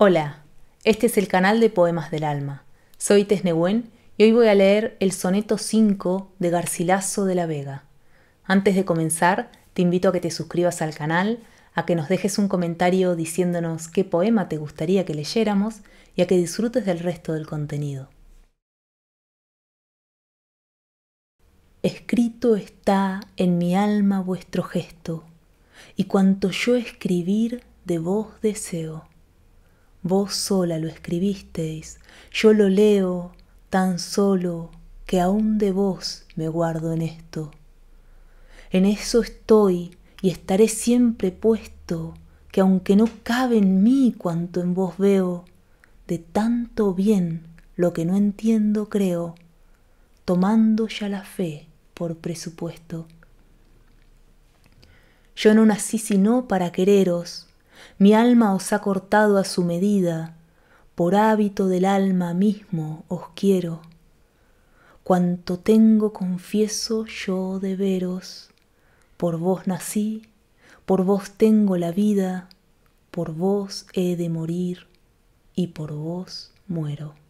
Hola, este es el canal de Poemas del Alma. Soy Tesnehuen y hoy voy a leer el soneto 5 de Garcilaso de la Vega. Antes de comenzar, te invito a que te suscribas al canal, a que nos dejes un comentario diciéndonos qué poema te gustaría que leyéramos y a que disfrutes del resto del contenido. Escrito está en mi alma vuestro gesto, y cuanto yo escribir de vos deseo Vos sola lo escribisteis, yo lo leo tan solo que aún de vos me guardo en esto. En eso estoy y estaré siempre puesto, que aunque no cabe en mí cuanto en vos veo, de tanto bien lo que no entiendo creo, tomando ya la fe por presupuesto. Yo no nací sino para quereros, mi alma os ha cortado a su medida, por hábito del alma mismo os quiero. Cuanto tengo confieso yo de veros, por vos nací, por vos tengo la vida, por vos he de morir y por vos muero.